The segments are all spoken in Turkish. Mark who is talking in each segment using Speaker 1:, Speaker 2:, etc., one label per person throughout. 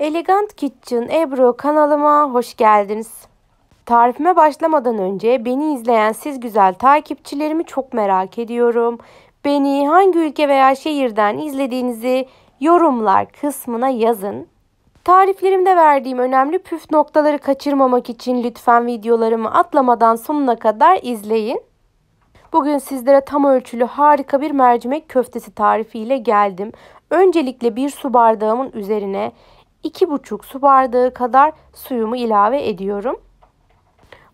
Speaker 1: Elegant Kitchen Ebru kanalıma hoş geldiniz. Tarifime başlamadan önce beni izleyen siz güzel takipçilerimi çok merak ediyorum. Beni hangi ülke veya şehirden izlediğinizi yorumlar kısmına yazın. Tariflerimde verdiğim önemli püf noktaları kaçırmamak için lütfen videolarımı atlamadan sonuna kadar izleyin. Bugün sizlere tam ölçülü harika bir mercimek köftesi tarifiyle geldim. Öncelikle bir su bardağımın üzerine 2,5 su bardağı kadar suyumu ilave ediyorum.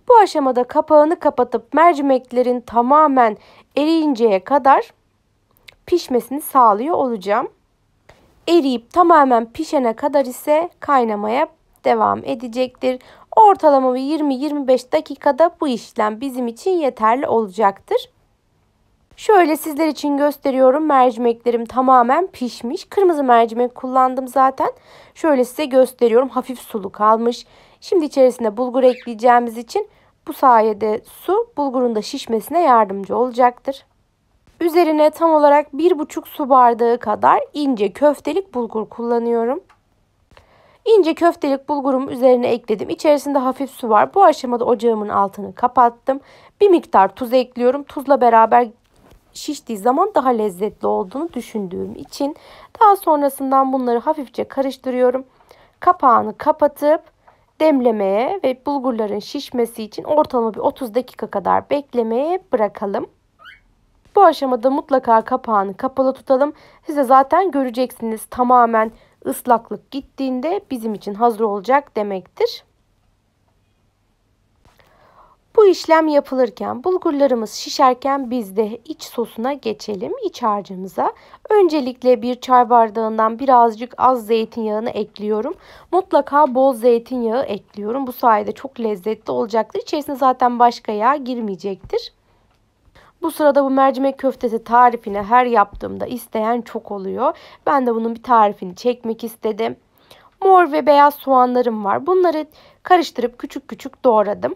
Speaker 1: Bu aşamada kapağını kapatıp mercimeklerin tamamen eriyinceye kadar pişmesini sağlıyor olacağım. Eriyip tamamen pişene kadar ise kaynamaya devam edecektir. Ortalama 20-25 dakikada bu işlem bizim için yeterli olacaktır. Şöyle sizler için gösteriyorum. Mercimeklerim tamamen pişmiş. Kırmızı mercimek kullandım zaten. Şöyle size gösteriyorum. Hafif sulu kalmış. Şimdi içerisine bulgur ekleyeceğimiz için bu sayede su bulgurun da şişmesine yardımcı olacaktır. Üzerine tam olarak 1,5 su bardağı kadar ince köftelik bulgur kullanıyorum. İnce köftelik bulgurumu üzerine ekledim. İçerisinde hafif su var. Bu aşamada ocağımın altını kapattım. Bir miktar tuz ekliyorum. Tuzla beraber şiştiği zaman daha lezzetli olduğunu düşündüğüm için daha sonrasından bunları hafifçe karıştırıyorum. Kapağını kapatıp demlemeye ve bulgurların şişmesi için ortalama bir 30 dakika kadar beklemeye bırakalım. Bu aşamada mutlaka kapağını kapalı tutalım. Size zaten göreceksiniz tamamen ıslaklık gittiğinde bizim için hazır olacak demektir. Bu işlem yapılırken bulgurlarımız şişerken biz de iç sosuna geçelim. iç harcımıza. Öncelikle bir çay bardağından birazcık az zeytinyağını ekliyorum. Mutlaka bol zeytinyağı ekliyorum. Bu sayede çok lezzetli olacaktır. İçerisine zaten başka yağ girmeyecektir. Bu sırada bu mercimek köftesi tarifini her yaptığımda isteyen çok oluyor. Ben de bunun bir tarifini çekmek istedim. Mor ve beyaz soğanlarım var. Bunları karıştırıp küçük küçük doğradım.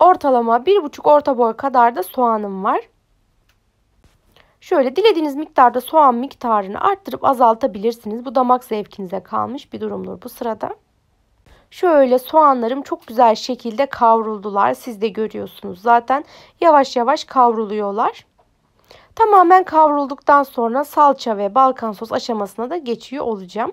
Speaker 1: Ortalama 1,5 orta boy kadar da soğanım var. Şöyle dilediğiniz miktarda soğan miktarını arttırıp azaltabilirsiniz. Bu damak zevkinize kalmış bir durumdur bu sırada. Şöyle soğanlarım çok güzel şekilde kavruldular. Siz de görüyorsunuz zaten yavaş yavaş kavruluyorlar. Tamamen kavrulduktan sonra salça ve balkan sos aşamasına da geçiyor olacağım.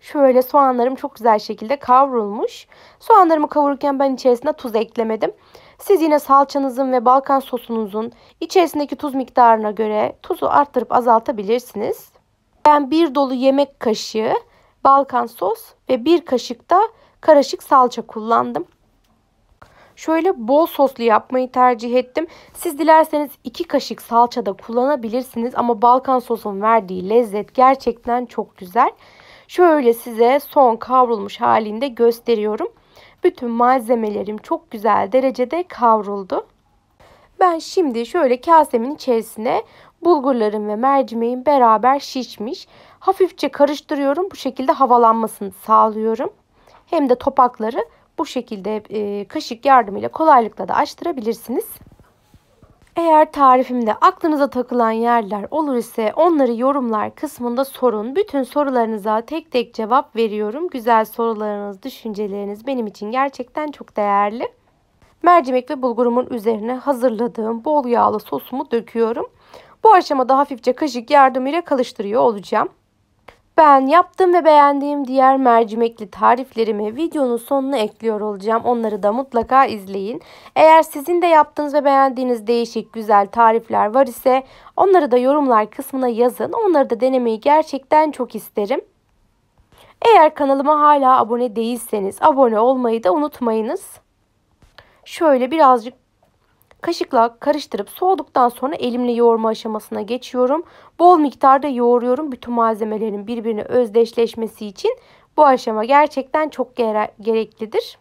Speaker 1: Şöyle soğanlarım çok güzel şekilde kavrulmuş. Soğanlarımı kavururken ben içerisine tuz eklemedim. Siz yine salçanızın ve Balkan sosunuzun içerisindeki tuz miktarına göre tuzu arttırıp azaltabilirsiniz. Ben bir dolu yemek kaşığı Balkan sos ve bir kaşık da karışık salça kullandım. Şöyle bol soslu yapmayı tercih ettim. Siz dilerseniz 2 kaşık salça da kullanabilirsiniz ama Balkan sosun verdiği lezzet gerçekten çok güzel. Şöyle size son kavrulmuş halinde gösteriyorum. Bütün malzemelerim çok güzel derecede kavruldu. Ben şimdi şöyle kasemin içerisine bulgurlarım ve mercimeğim beraber şişmiş. Hafifçe karıştırıyorum. Bu şekilde havalanmasını sağlıyorum. Hem de topakları bu şekilde kaşık yardımıyla kolaylıkla da açtırabilirsiniz. Eğer tarifimde aklınıza takılan yerler olur ise onları yorumlar kısmında sorun. Bütün sorularınıza tek tek cevap veriyorum. Güzel sorularınız, düşünceleriniz benim için gerçekten çok değerli. Mercimek ve bulgurumun üzerine hazırladığım bol yağlı sosumu döküyorum. Bu aşamada hafifçe kaşık yardımıyla karıştırıyor olacağım. Ben yaptığım ve beğendiğim diğer mercimekli tariflerimi videonun sonuna ekliyor olacağım. Onları da mutlaka izleyin. Eğer sizin de yaptığınız ve beğendiğiniz değişik güzel tarifler var ise onları da yorumlar kısmına yazın. Onları da denemeyi gerçekten çok isterim. Eğer kanalıma hala abone değilseniz abone olmayı da unutmayınız. Şöyle birazcık Kaşıkla karıştırıp soğuduktan sonra elimle yoğurma aşamasına geçiyorum. Bol miktarda yoğuruyorum bütün malzemelerin birbirine özdeşleşmesi için. Bu aşama gerçekten çok gere gereklidir.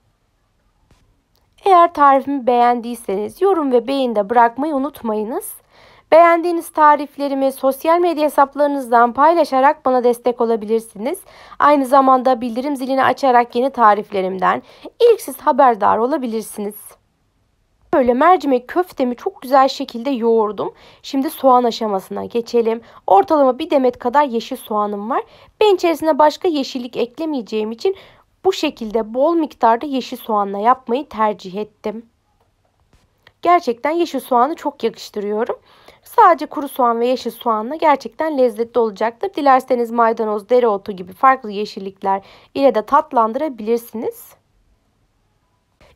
Speaker 1: Eğer tarifimi beğendiyseniz yorum ve beğeni bırakmayı unutmayınız. Beğendiğiniz tariflerimi sosyal medya hesaplarınızdan paylaşarak bana destek olabilirsiniz. Aynı zamanda bildirim zilini açarak yeni tariflerimden ilk siz haberdar olabilirsiniz. Böyle mercimek köftemi çok güzel şekilde yoğurdum. Şimdi soğan aşamasına geçelim. Ortalama bir demet kadar yeşil soğanım var. Ben içerisine başka yeşillik eklemeyeceğim için bu şekilde bol miktarda yeşil soğanla yapmayı tercih ettim. Gerçekten yeşil soğanı çok yakıştırıyorum. Sadece kuru soğan ve yeşil soğanla gerçekten lezzetli olacaktır. Dilerseniz maydanoz, dereotu gibi farklı yeşillikler ile de tatlandırabilirsiniz.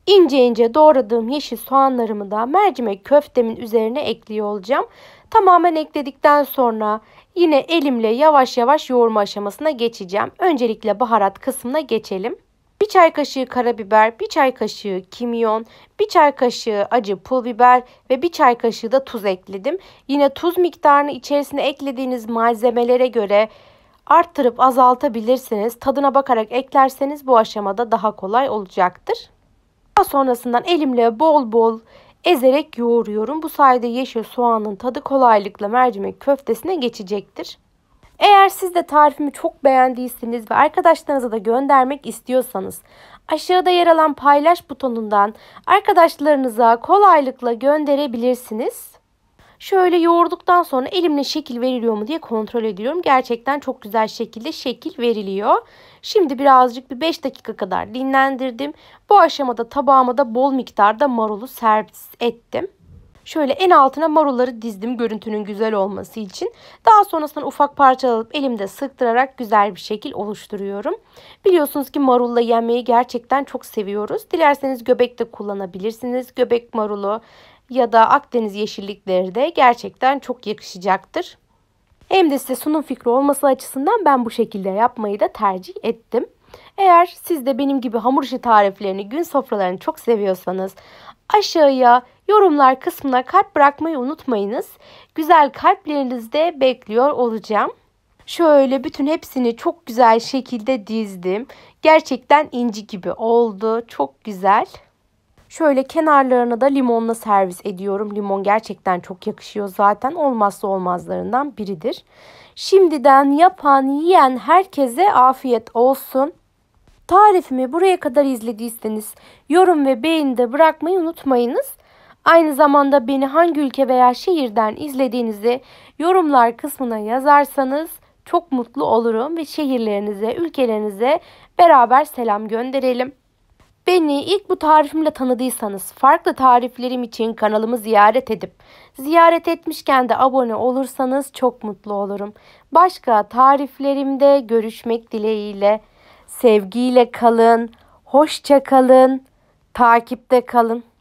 Speaker 1: İnce ince doğradığım yeşil soğanlarımı da mercimek köftemin üzerine ekliyor olacağım. Tamamen ekledikten sonra yine elimle yavaş yavaş yoğurma aşamasına geçeceğim. Öncelikle baharat kısmına geçelim. 1 çay kaşığı karabiber, 1 çay kaşığı kimyon, 1 çay kaşığı acı pul biber ve 1 çay kaşığı da tuz ekledim. Yine tuz miktarını içerisine eklediğiniz malzemelere göre arttırıp azaltabilirsiniz. Tadına bakarak eklerseniz bu aşamada daha kolay olacaktır. Daha sonrasından elimle bol bol ezerek yoğuruyorum. Bu sayede yeşil soğanın tadı kolaylıkla mercimek köftesine geçecektir. Eğer siz de tarifimi çok beğendiyseniz ve arkadaşlarınıza da göndermek istiyorsanız aşağıda yer alan paylaş butonundan arkadaşlarınıza kolaylıkla gönderebilirsiniz. Şöyle yoğurduktan sonra elimle şekil veriliyor mu diye kontrol ediyorum. Gerçekten çok güzel şekilde şekil veriliyor. Şimdi birazcık bir 5 dakika kadar dinlendirdim. Bu aşamada tabağıma da bol miktarda marulu servis ettim. Şöyle en altına marulları dizdim görüntünün güzel olması için. Daha sonrasında ufak parçalayıp elimde sıktırarak güzel bir şekil oluşturuyorum. Biliyorsunuz ki marulla yemeği gerçekten çok seviyoruz. Dilerseniz göbek de kullanabilirsiniz. Göbek marulu ya da Akdeniz yeşillikleri de gerçekten çok yakışacaktır. Hem de size sunum fikri olması açısından ben bu şekilde yapmayı da tercih ettim. Eğer siz de benim gibi hamur işi tariflerini, gün sofralarını çok seviyorsanız aşağıya yorumlar kısmına kalp bırakmayı unutmayınız. Güzel kalplerinizde bekliyor olacağım. Şöyle bütün hepsini çok güzel şekilde dizdim. Gerçekten inci gibi oldu. Çok güzel. Şöyle kenarlarına da limonla servis ediyorum. Limon gerçekten çok yakışıyor zaten. Olmazsa olmazlarından biridir. Şimdiden yapan, yiyen herkese afiyet olsun. Tarifimi buraya kadar izlediyseniz yorum ve beğeni bırakmayı unutmayınız. Aynı zamanda beni hangi ülke veya şehirden izlediğinizi yorumlar kısmına yazarsanız çok mutlu olurum ve şehirlerinize, ülkelerinize beraber selam gönderelim. Beni ilk bu tarifimle tanıdıysanız farklı tariflerim için kanalımı ziyaret edip ziyaret etmişken de abone olursanız çok mutlu olurum. Başka tariflerimde görüşmek dileğiyle sevgiyle kalın, hoşça kalın, takipte kalın.